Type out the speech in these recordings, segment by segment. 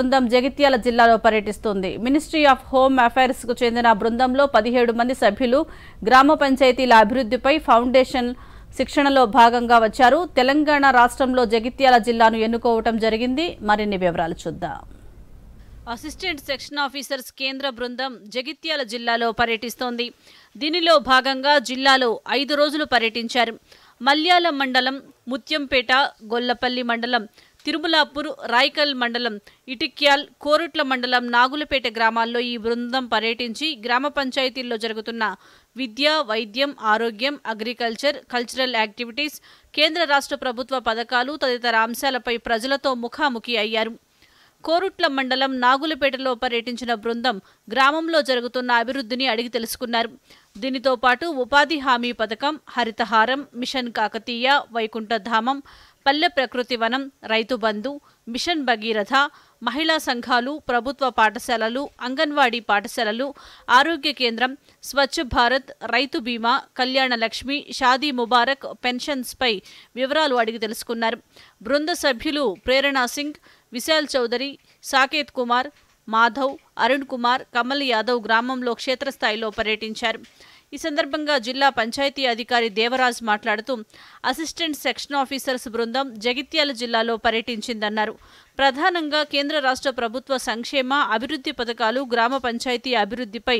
బృందం జగిత్యాల జిల్లాలో పర్యటిస్తోంది మినిస్ట్రీ ఆఫ్ హోమ్ అఫైర్స్ కు చెందిన బృందంలో పదిహేడు మంది సభ్యులు గ్రామ పంచాయతీల అభివృద్ధిపై ఫౌండేషన్ శిక్షణలో భాగంగా వచ్చారు తెలంగాణ రాష్ట్రంలో జగిత్యాల జిల్లాను ఎన్నుకోవటం జరిగింది మరిన్ని వివరాలు చూద్దాం అసిస్టెంట్ సెక్షన్ ఆఫీసర్స్ కేంద్ర బృందం జగిత్యాల జిల్లాలో పర్యటిస్తోంది దీనిలో భాగంగా జిల్లాలో ఐదు రోజులు పర్యటించారు మల్యాల మండలం ముత్యంపేట గొల్లపల్లి మండలం తిరుమలాపూర్ రాయకల్ మండలం ఇటిక్యాల్ కోరుట్ల మండలం నాగులపేట గ్రామాల్లో ఈ బృందం పర్యటించి గ్రామ పంచాయతీల్లో జరుగుతున్న విద్య వైద్యం ఆరోగ్యం అగ్రికల్చర్ కల్చరల్ యాక్టివిటీస్ కేంద్ర రాష్ట్ర ప్రభుత్వ పథకాలు తదితర అంశాలపై ప్రజలతో ముఖాముఖి అయ్యారు కోరుట్ల మండలం నాగులపేటలో పర్యటించిన బృందం గ్రామంలో జరుగుతున్న అభివృద్ధిని అడిగి తెలుసుకున్నారు దీనితో పాటు ఉపాధి హామీ పథకం హరితహారం మిషన్ కాకతీయ వైకుంఠధామం పల్లె ప్రకృతి వనం రైతు బంధు మిషన్ భగీరథ మహిళా సంఘాలు ప్రభుత్వ పాఠశాలలు అంగన్వాడీ పాఠశాలలు ఆరోగ్య కేంద్రం స్వచ్ఛ భారత్ రైతు బీమా కళ్యాణ లక్ష్మి షాదీ ముబారక్ పెన్షన్స్పై వివరాలు అడిగి తెలుసుకున్నారు బృంద సభ్యులు ప్రేరణా సింగ్ విశాల్ చౌదరి సాకేత్ కుమార్ మాధవ్ అరుణ్ కుమార్ కమల్ యాదవ్ గ్రామంలో క్షేత్రస్థాయిలో పర్యటించారు ఈ సందర్భంగా జిల్లా పంచాయతీ అధికారి దేవరాజ్ మాట్లాడుతూ అసిస్టెంట్ సెక్షన్ ఆఫీసర్స్ బృందం జగిత్యాల జిల్లాలో పర్యటించిందన్నారు ప్రధానంగా కేంద్ర రాష్ట్ర ప్రభుత్వ సంక్షేమ అభివృద్ధి పథకాలు గ్రామ పంచాయతీ అభివృద్ధిపై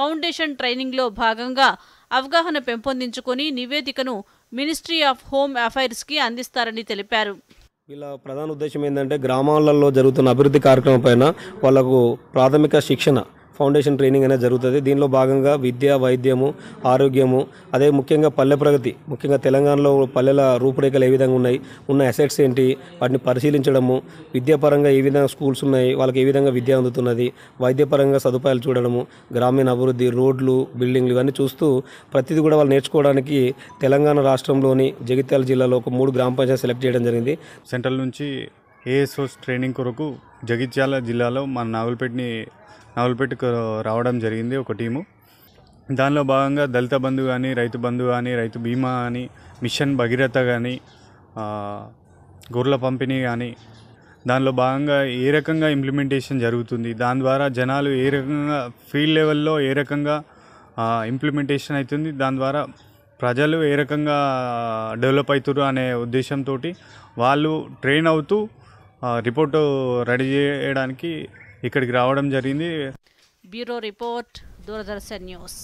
ఫౌండేషన్ ట్రైనింగ్లో భాగంగా అవగాహన పెంపొందించుకొని నివేదికను మినిస్ట్రీ ఆఫ్ హోమ్ అఫైర్స్కి అందిస్తారని తెలిపారు ఇలా ప్రధాన ఉద్దేశం ఏంటంటే గ్రామాలలో జరుగుతున్న అభివృద్ధి కార్యక్రమం పైన వాళ్లకు ప్రాథమిక శిక్షణ ఫౌండేషన్ ట్రైనింగ్ అనేది జరుగుతుంది దీనిలో భాగంగా విద్య వైద్యము ఆరోగ్యము అదే ముఖ్యంగా పల్లె ప్రగతి ముఖ్యంగా తెలంగాణలో పల్లెల రూపురేఖలు ఏ విధంగా ఉన్నాయి ఉన్న అసెట్స్ ఏంటి వాటిని పరిశీలించడము విద్యాపరంగా ఏ విధంగా స్కూల్స్ ఉన్నాయి వాళ్ళకి ఏ విధంగా విద్య అందుతున్నది వైద్యపరంగా సదుపాయాలు చూడడము గ్రామీణ అభివృద్ధి రోడ్లు బిల్డింగ్లు ఇవన్నీ చూస్తూ ప్రతిదీ కూడా వాళ్ళు నేర్చుకోవడానికి తెలంగాణ రాష్ట్రంలోని జగిత్యాల జిల్లాలో ఒక మూడు గ్రామ పంచాయతీ సెలెక్ట్ చేయడం జరిగింది సెంట్రల్ నుంచి ఏఎస్ఓస్ ట్రైనింగ్ కొరకు జగిత్యాల జిల్లాలో మన నావల్పేటని నావల్పేటకు రావడం జరిగింది ఒక టీము దానిలో భాగంగా దళిత బంధు కానీ రైతు బంధు కానీ రైతు బీమా కానీ మిషన్ భగీరథ కానీ గొర్రెల పంపిణీ కానీ దానిలో భాగంగా ఏ రకంగా ఇంప్లిమెంటేషన్ జరుగుతుంది దాని ద్వారా జనాలు ఏ రకంగా ఫీల్డ్ లెవెల్లో ఏ రకంగా ఇంప్లిమెంటేషన్ అవుతుంది దాని ద్వారా ప్రజలు ఏ రకంగా డెవలప్ అవుతారు అనే ఉద్దేశంతో వాళ్ళు ట్రైన్ అవుతూ రిపోర్టు రెడీ చేయడానికి ఇక్కడికి రావడం జరిగింది బ్యూరో రిపోర్ట్ దూరదర్శన్ న్యూస్